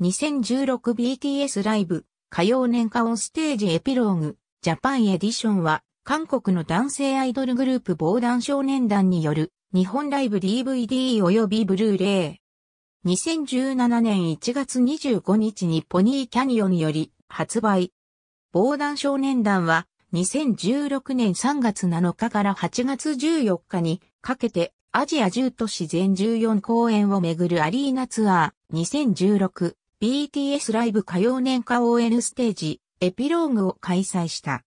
2016BTS ライブ火曜年間オンステージエピローグジャパンエディションは韓国の男性アイドルグループ防弾少年団による日本ライブ DVD 及びブルーレイ。2017年1月25日にポニーキャニオンより発売。防弾少年団は2016年3月7日から8月14日にかけてアジア10都市全14公演をめぐるアリーナツアー2016 BTS ライブ歌謡年間 ON ステージ、エピローグを開催した。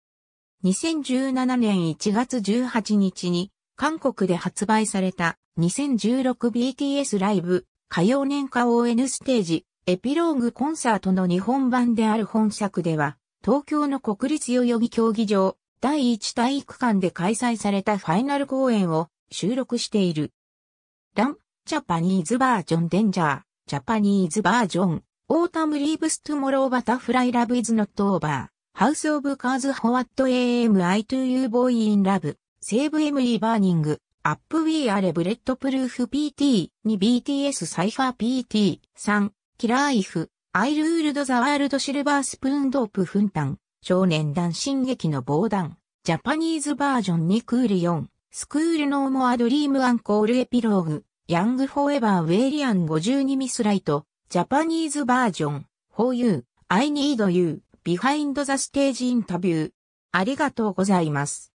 2017年1月18日に、韓国で発売された 2016BTS ライブ歌謡年間 ON ステージ、エピローグコンサートの日本版である本作では、東京の国立代々木競技場、第一体育館で開催されたファイナル公演を収録している。ラン、ジャパニーズバージョンデンジャー、ジャパニーズバージョン。オータムリーブストゥモローバタフライラブイズノットオーバー。ハウスオブカーズホワット AMI to you boy in love. セーブエムリーバーニング。アップウィーアレブレッドプルーフ PT。に BTS サイファー PT。3キラーイフ。アイルールドザワールドシルバースプーンドープフンタン。少年団進撃の防弾。ジャパニーズバージョンにクール4。スクールノーモアドリームアンコールエピローグ。ヤングフォーエバーウェイリアン52ミスライト。ジャパニーズバージョン、For You, I Need You, Behind the Stage Interview。ありがとうございます。